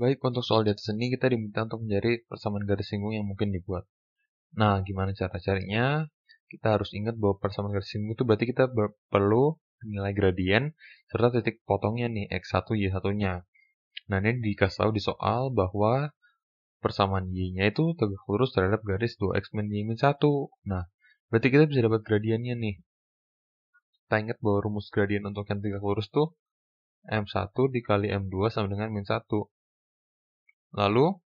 Baik, untuk soal di atas ini kita diminta untuk mencari persamaan garis singgung yang mungkin dibuat. Nah, gimana cara carinya? Kita harus ingat bahwa persamaan garis singgung itu berarti kita ber perlu nilai gradien serta titik potongnya nih, X1, Y1-nya. Nah, ini dikasih tahu di soal bahwa persamaan Y-nya itu tegak lurus terhadap garis 2X min Y min 1. Nah, berarti kita bisa dapat gradiennya nih. Kita ingat bahwa rumus gradien untuk yang tegak lurus tuh M1 dikali M2 sama dengan min 1. Lalu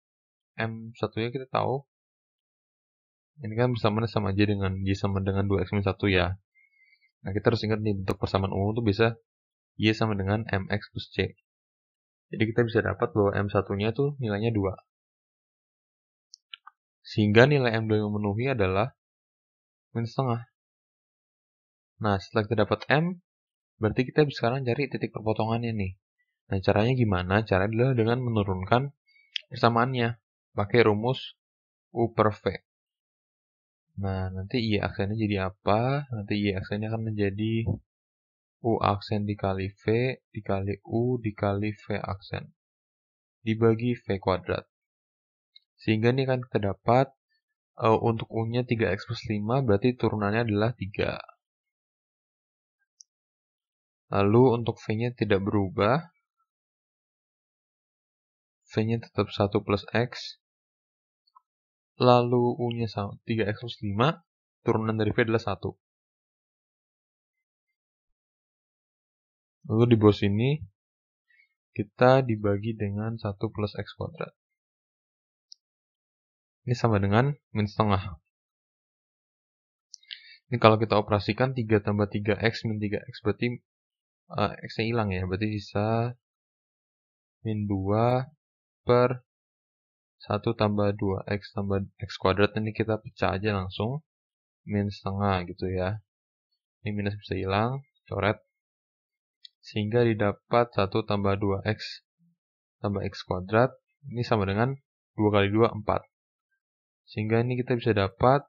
M 1 satunya kita tahu ini kan bersamaan sama aja dengan Y sama dengan 2X minus 1 ya. Nah, kita harus ingat nih bentuk persamaan umum itu bisa Y sama dengan MX plus C. Jadi kita bisa dapat bahwa M 1 nya itu nilainya 2. Sehingga nilai M2 yang memenuhi adalah minus setengah. Nah, setelah kita dapat M, berarti kita sekarang cari titik perpotongannya nih. Nah, caranya gimana? Caranya adalah dengan menurunkan persamaannya pakai rumus U per V. Nah, nanti Y aksennya jadi apa? Nanti Y aksennya akan menjadi U aksen dikali V dikali U dikali V aksen dibagi V kuadrat. Sehingga ini akan terdapat uh, e, untuk U-nya 3x plus 5 berarti turunannya adalah 3. Lalu untuk V-nya tidak berubah, V-nya tetap 1 plus X. Lalu U-nya 3X plus 5. Turunan dari V adalah 1. Lalu di bawah sini, kita dibagi dengan 1 plus X kuadrat. Ini sama dengan min setengah. Ini kalau kita operasikan 3 tambah 3x min 3x berarti uh, x-nya hilang ya. Berarti sisa min 2 per 1 tambah 2x tambah x kuadrat ini kita pecah aja langsung min setengah gitu ya ini minus bisa hilang coret sehingga didapat 1 tambah 2x tambah x kuadrat ini sama dengan 2 kali 2 4 sehingga ini kita bisa dapat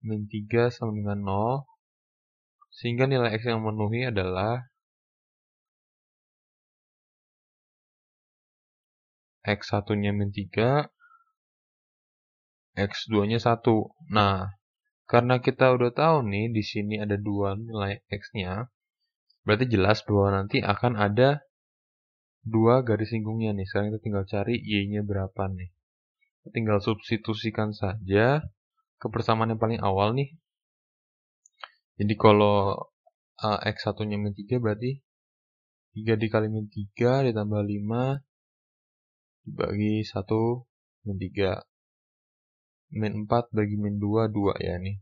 min 3 sama dengan 0 sehingga nilai x yang memenuhi adalah X1-nya min 3, X2-nya 1. Nah, karena kita udah tahu nih di sini ada dua nilai X-nya, berarti jelas bahwa nanti akan ada dua garis singgungnya nih. Sekarang kita tinggal cari Y-nya berapa nih. Kita tinggal substitusikan saja ke persamaan yang paling awal nih. Jadi kalau uh, eh, X1-nya min 3 berarti 3 dikali min 3 ditambah 5 bagi 1 min 3. Min 4 bagi min 2, 2 ya ini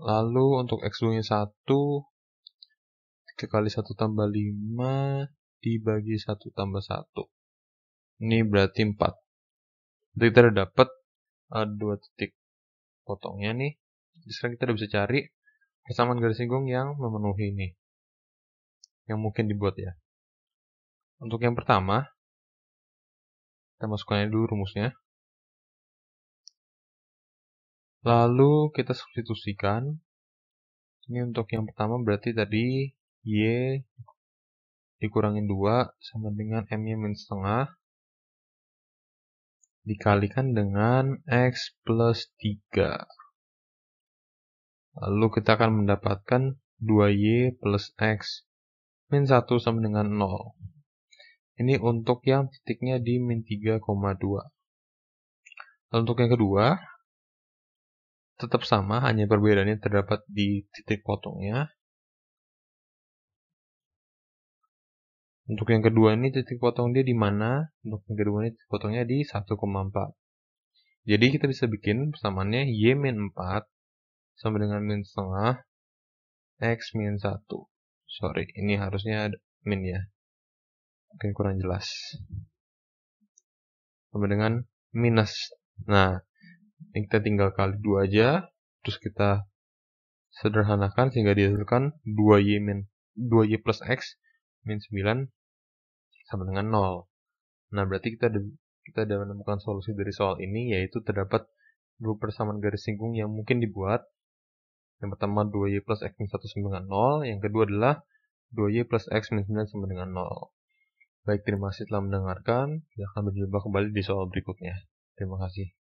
Lalu untuk X2-nya 1, 3 kali 1 tambah 5, dibagi 1 tambah 1. Ini berarti 4. Jadi kita udah dapat uh, eh, 2 titik potongnya nih. jadi Sekarang kita udah bisa cari persamaan garis singgung yang memenuhi ini. Yang mungkin dibuat ya. Untuk yang pertama, kita masukkan dulu rumusnya. Lalu kita substitusikan. Ini untuk yang pertama berarti tadi Y dikurangin 2 sama dengan M-nya min setengah. Dikalikan dengan X plus 3. Lalu kita akan mendapatkan 2Y plus X min 1 sama dengan 0. Ini untuk yang titiknya di min 3,2. Untuk yang kedua, tetap sama, hanya perbedaannya terdapat di titik potongnya. Untuk yang kedua ini titik potong dia di mana? Untuk yang kedua ini titik potongnya di 1,4. Jadi kita bisa bikin persamaannya Y min 4 sama dengan min setengah X min 1. Sorry, ini harusnya min ya mungkin kurang jelas sama dengan minus nah ini kita tinggal kali dua aja terus kita sederhanakan sehingga dihasilkan 2y min 2y plus x min 9 sama dengan 0 nah berarti kita kita ada menemukan solusi dari soal ini yaitu terdapat dua persamaan garis singgung yang mungkin dibuat yang pertama 2y plus x min 1 sama dengan 0 yang kedua adalah 2y plus x min 9 sama dengan 0 Baik, terima kasih telah mendengarkan. kita akan berjumpa kembali di soal berikutnya. Terima kasih.